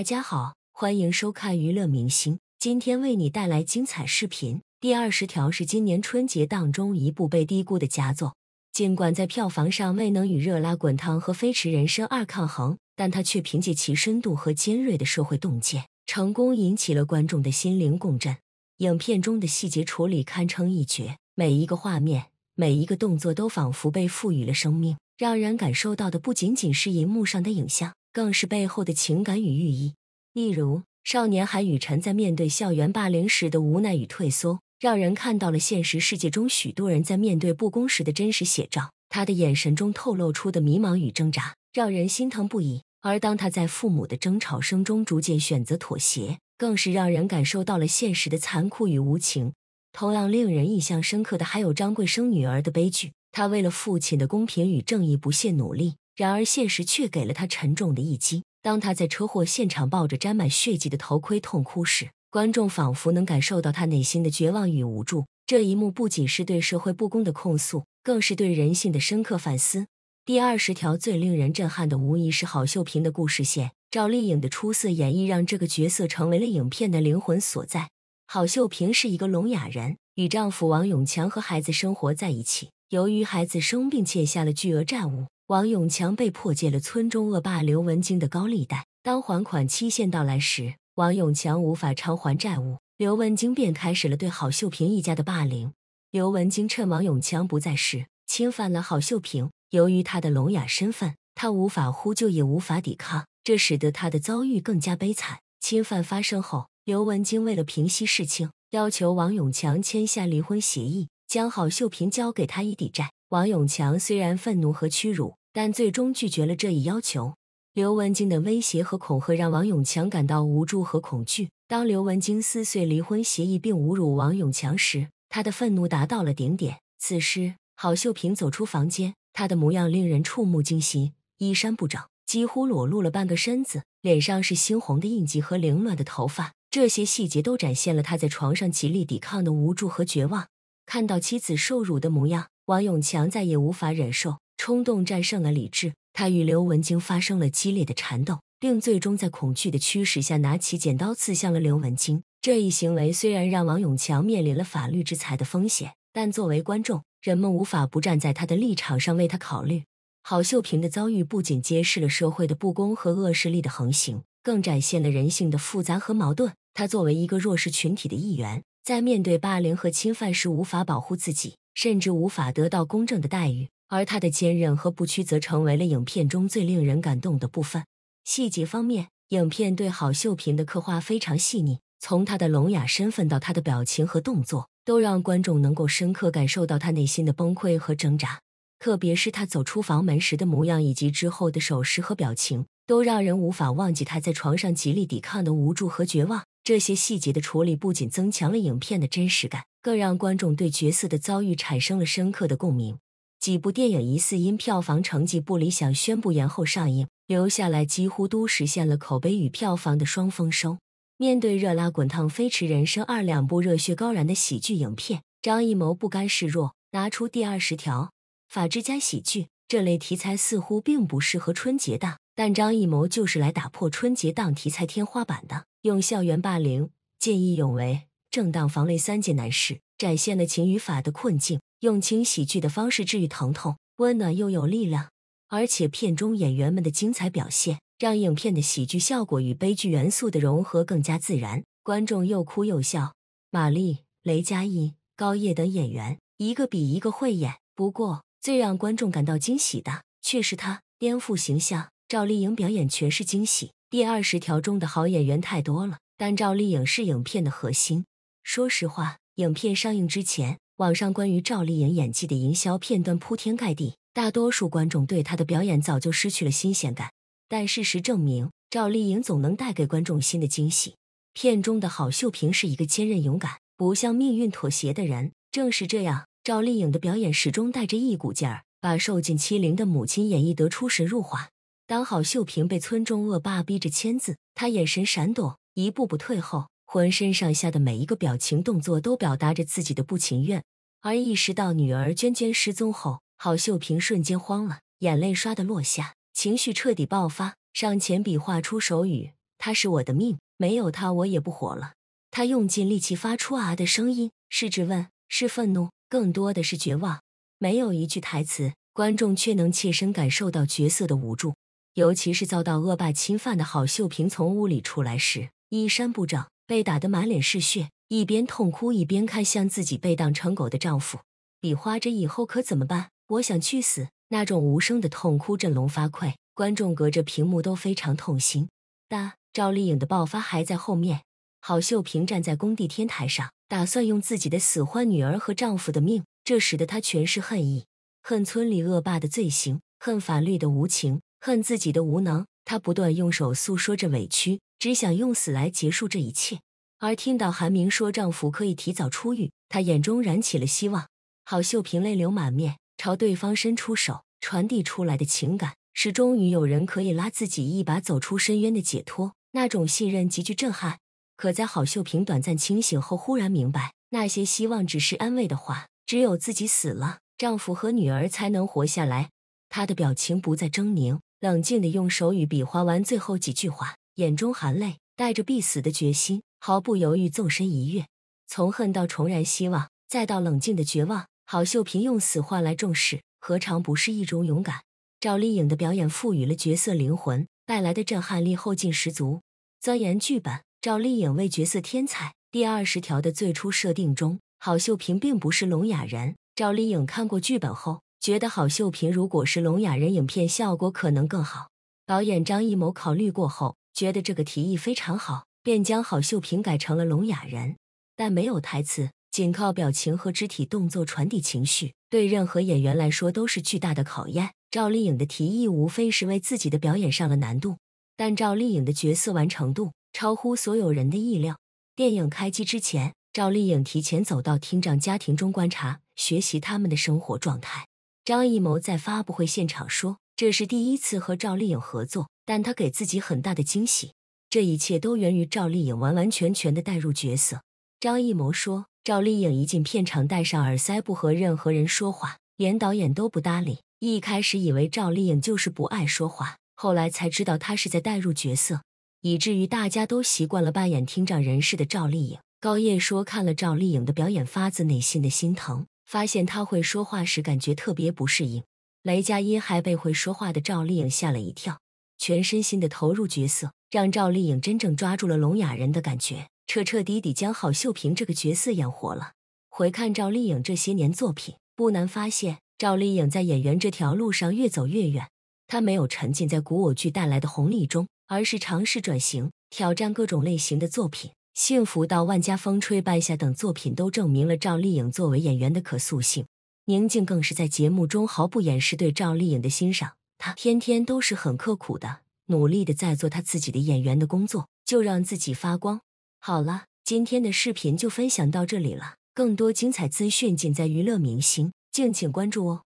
大家好，欢迎收看娱乐明星。今天为你带来精彩视频，第二十条是今年春节档中一部被低估的佳作。尽管在票房上未能与《热辣滚烫》和《飞驰人生二》抗衡，但它却凭借其深度和尖锐的社会洞见，成功引起了观众的心灵共振。影片中的细节处理堪称一绝，每一个画面，每一个动作都仿佛被赋予了生命，让人感受到的不仅仅是银幕上的影像，更是背后的情感与寓意。例如，少年韩雨辰在面对校园霸凌时的无奈与退缩，让人看到了现实世界中许多人在面对不公时的真实写照。他的眼神中透露出的迷茫与挣扎，让人心疼不已。而当他在父母的争吵声中逐渐选择妥协，更是让人感受到了现实的残酷与无情。同样令人印象深刻的还有张贵生女儿的悲剧，她为了父亲的公平与正义不懈努力。然而，现实却给了他沉重的一击。当他在车祸现场抱着沾满血迹的头盔痛哭时，观众仿佛能感受到他内心的绝望与无助。这一幕不仅是对社会不公的控诉，更是对人性的深刻反思。第二十条最令人震撼的，无疑是郝秀萍的故事线。赵丽颖的出色演绎让这个角色成为了影片的灵魂所在。郝秀萍是一个聋哑人，与丈夫王永强和孩子生活在一起。由于孩子生病，欠下了巨额债务。王永强被迫借了村中恶霸刘文京的高利贷。当还款期限到来时，王永强无法偿还债务，刘文京便开始了对郝秀平一家的霸凌。刘文京趁王永强不在时，侵犯了郝秀平。由于他的聋哑身份，他无法呼救，也无法抵抗，这使得他的遭遇更加悲惨。侵犯发生后，刘文京为了平息事情，要求王永强签下离婚协议，将郝秀平交给他以抵债。王永强虽然愤怒和屈辱，但最终拒绝了这一要求。刘文静的威胁和恐吓让王永强感到无助和恐惧。当刘文静撕碎离婚协议并侮辱王永强时，他的愤怒达到了顶点。此时，郝秀萍走出房间，她的模样令人触目惊心，衣衫不整，几乎裸露了半个身子，脸上是猩红的印记和凌乱的头发，这些细节都展现了他在床上极力抵抗的无助和绝望。看到妻子受辱的模样，王永强再也无法忍受。冲动战胜了理智，他与刘文清发生了激烈的缠斗，并最终在恐惧的驱使下拿起剪刀刺向了刘文清。这一行为虽然让王永强面临了法律制裁的风险，但作为观众，人们无法不站在他的立场上为他考虑。郝秀平的遭遇不仅揭示了社会的不公和恶势力的横行，更展现了人性的复杂和矛盾。他作为一个弱势群体的一员，在面对霸凌和侵犯时无法保护自己，甚至无法得到公正的待遇。而他的坚韧和不屈则成为了影片中最令人感动的部分。细节方面，影片对郝秀萍的刻画非常细腻，从她的聋哑身份到她的表情和动作，都让观众能够深刻感受到她内心的崩溃和挣扎。特别是她走出房门时的模样，以及之后的手势和表情，都让人无法忘记她在床上极力抵抗的无助和绝望。这些细节的处理不仅增强了影片的真实感，更让观众对角色的遭遇产生了深刻的共鸣。几部电影疑似因票房成绩不理想宣布延后上映，留下来几乎都实现了口碑与票房的双丰收。面对热辣滚烫、飞驰人生二两部热血高燃的喜剧影片，张艺谋不甘示弱，拿出第二十条法制加喜剧这类题材似乎并不适合春节档，但张艺谋就是来打破春节档题材天花板的，用校园霸凌、见义勇为、正当防卫三件难事，展现了情与法的困境。用轻喜剧的方式治愈疼痛，温暖又有力量，而且片中演员们的精彩表现，让影片的喜剧效果与悲剧元素的融合更加自然，观众又哭又笑。玛丽、雷佳音、高叶等演员，一个比一个会演。不过，最让观众感到惊喜的，却是他颠覆形象。赵丽颖表演全是惊喜。第二十条中的好演员太多了，但赵丽颖是影片的核心。说实话，影片上映之前。网上关于赵丽颖演技的营销片段铺天盖地，大多数观众对她的表演早就失去了新鲜感。但事实证明，赵丽颖总能带给观众新的惊喜。片中的郝秀萍是一个坚韧勇敢、不向命运妥协的人。正是这样，赵丽颖的表演始终带着一股劲儿，把受尽欺凌的母亲演绎得出神入化。当郝秀萍被村中恶霸逼着签字，她眼神闪躲，一步步退后。浑身上下的每一个表情动作都表达着自己的不情愿，而意识到女儿娟娟失踪后，郝秀萍瞬间慌了，眼泪唰的落下，情绪彻底爆发，上前比划出手语：“他是我的命，没有他我也不活了。”她用尽力气发出啊的声音，是质问，是愤怒，更多的是绝望。没有一句台词，观众却能切身感受到角色的无助。尤其是遭到恶霸侵犯的郝秀萍从屋里出来时，衣衫不整。被打得满脸是血，一边痛哭一边看向自己被当成狗的丈夫，比花这以后可怎么办？我想去死。那种无声的痛哭振聋发聩，观众隔着屏幕都非常痛心。但赵丽颖的爆发还在后面。郝秀萍站在工地天台上，打算用自己的死换女儿和丈夫的命，这使得她全是恨意：恨村里恶霸的罪行，恨法律的无情，恨自己的无能。她不断用手诉说着委屈。只想用死来结束这一切。而听到韩明说丈夫可以提早出狱，她眼中燃起了希望。郝秀萍泪流满面，朝对方伸出手，传递出来的情感是终于有人可以拉自己一把，走出深渊的解脱。那种信任极具震撼。可在郝秀萍短暂清醒后，忽然明白那些希望只是安慰的话。只有自己死了，丈夫和女儿才能活下来。她的表情不再狰狞，冷静地用手语比划完最后几句话。眼中含泪，带着必死的决心，毫不犹豫纵身一跃。从恨到重燃希望，再到冷静的绝望，郝秀萍用死换来重视，何尝不是一种勇敢？赵丽颖的表演赋予了角色灵魂，带来的震撼力后劲十足。钻研剧本，赵丽颖为角色添彩。第二十条的最初设定中，郝秀萍并不是聋哑人。赵丽颖看过剧本后，觉得郝秀萍如果是聋哑人，影片效果可能更好。导演张艺谋考虑过后。觉得这个提议非常好，便将郝秀萍改成了聋哑人，但没有台词，仅靠表情和肢体动作传递情绪，对任何演员来说都是巨大的考验。赵丽颖的提议无非是为自己的表演上了难度，但赵丽颖的角色完成度超乎所有人的意料。电影开机之前，赵丽颖提前走到厅长家庭中观察学习他们的生活状态。张艺谋在发布会现场说：“这是第一次和赵丽颖合作。”但他给自己很大的惊喜，这一切都源于赵丽颖完完全全的代入角色。张艺谋说：“赵丽颖一进片场，戴上耳塞，不和任何人说话，连导演都不搭理。一开始以为赵丽颖就是不爱说话，后来才知道她是在代入角色，以至于大家都习惯了扮演听障人士的赵丽颖。”高叶说：“看了赵丽颖的表演，发自内心的心疼。发现她会说话时，感觉特别不适应。”雷佳音还被会说话的赵丽颖吓了一跳。全身心的投入角色，让赵丽颖真正抓住了聋哑人的感觉，彻彻底底将郝秀萍这个角色演活了。回看赵丽颖这些年作品，不难发现，赵丽颖在演员这条路上越走越远。她没有沉浸在古偶剧带来的红利中，而是尝试转型，挑战各种类型的作品。幸福到万家、风吹半夏等作品都证明了赵丽颖作为演员的可塑性。宁静更是在节目中毫不掩饰对赵丽颖的欣赏。他天天都是很刻苦的，努力的在做他自己的演员的工作，就让自己发光。好了，今天的视频就分享到这里了，更多精彩资讯尽在娱乐明星，敬请关注哦。